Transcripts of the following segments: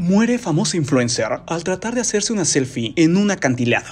Muere famosa influencer al tratar de hacerse una selfie en un acantilado.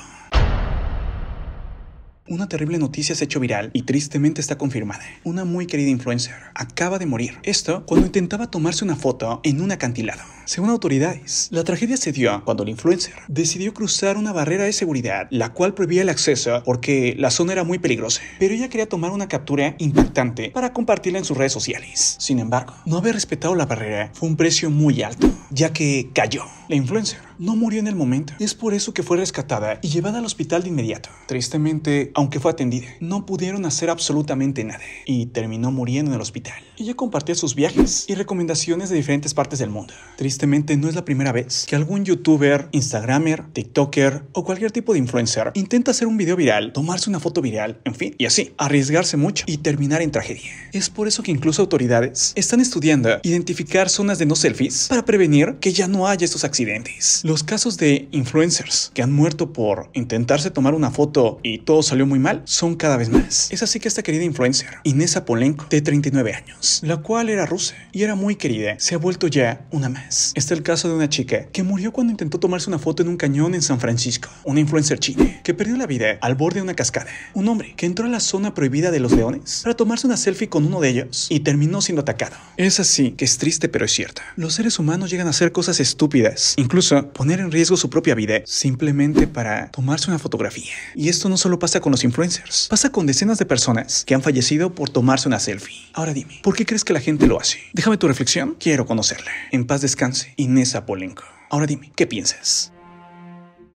Una terrible noticia se ha hecho viral y tristemente está confirmada. Una muy querida influencer acaba de morir. Esto cuando intentaba tomarse una foto en un acantilado. Según autoridades, la tragedia se dio cuando la influencer decidió cruzar una barrera de seguridad, la cual prohibía el acceso porque la zona era muy peligrosa, pero ella quería tomar una captura impactante para compartirla en sus redes sociales. Sin embargo, no haber respetado la barrera fue un precio muy alto, ya que cayó. La influencer no murió en el momento, es por eso que fue rescatada y llevada al hospital de inmediato. Tristemente, aunque fue atendida, no pudieron hacer absolutamente nada y terminó muriendo en el hospital. Ella compartía sus viajes y recomendaciones de diferentes partes del mundo. Tristemente, Tristemente no es la primera vez que algún youtuber, instagramer, tiktoker o cualquier tipo de influencer intenta hacer un video viral, tomarse una foto viral, en fin, y así, arriesgarse mucho y terminar en tragedia. Es por eso que incluso autoridades están estudiando identificar zonas de no selfies para prevenir que ya no haya estos accidentes. Los casos de influencers que han muerto por intentarse tomar una foto y todo salió muy mal son cada vez más. Es así que esta querida influencer, Inés Apolenko, de 39 años, la cual era rusa y era muy querida, se ha vuelto ya una más. Este Está el caso de una chica que murió cuando intentó tomarse una foto en un cañón en San Francisco. Una influencer china que perdió la vida al borde de una cascada. Un hombre que entró a la zona prohibida de los leones para tomarse una selfie con uno de ellos y terminó siendo atacado. Es así que es triste pero es cierto. Los seres humanos llegan a hacer cosas estúpidas, incluso poner en riesgo su propia vida simplemente para tomarse una fotografía. Y esto no solo pasa con los influencers, pasa con decenas de personas que han fallecido por tomarse una selfie. Ahora dime, ¿por qué crees que la gente lo hace? Déjame tu reflexión, quiero conocerla. En paz descansa Inés apolenco. Ahora dime, ¿qué piensas?